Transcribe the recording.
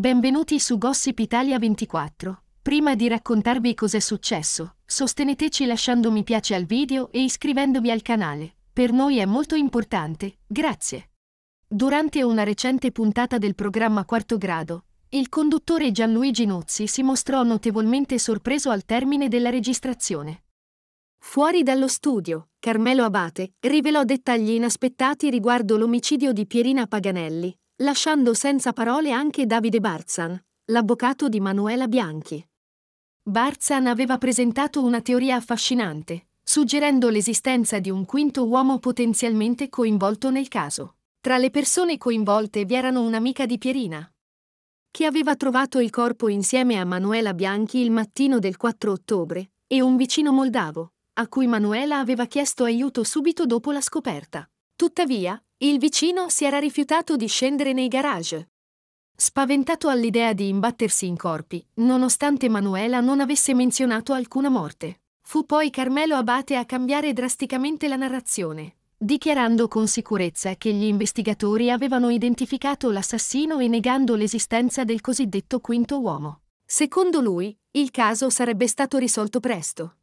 Benvenuti su Gossip Italia 24. Prima di raccontarvi cos'è successo, sosteneteci lasciando mi piace al video e iscrivendovi al canale. Per noi è molto importante, grazie. Durante una recente puntata del programma Quarto Grado, il conduttore Gianluigi Nuzzi si mostrò notevolmente sorpreso al termine della registrazione. Fuori dallo studio, Carmelo Abate rivelò dettagli inaspettati riguardo l'omicidio di Pierina Paganelli, lasciando senza parole anche Davide Barzan, l'avvocato di Manuela Bianchi. Barzan aveva presentato una teoria affascinante, suggerendo l'esistenza di un quinto uomo potenzialmente coinvolto nel caso. Tra le persone coinvolte vi erano un'amica di Pierina, che aveva trovato il corpo insieme a Manuela Bianchi il mattino del 4 ottobre, e un vicino moldavo, a cui Manuela aveva chiesto aiuto subito dopo la scoperta. Tuttavia, il vicino si era rifiutato di scendere nei garage. Spaventato all'idea di imbattersi in corpi, nonostante Manuela non avesse menzionato alcuna morte. Fu poi Carmelo Abate a cambiare drasticamente la narrazione, dichiarando con sicurezza che gli investigatori avevano identificato l'assassino e negando l'esistenza del cosiddetto quinto uomo. Secondo lui, il caso sarebbe stato risolto presto.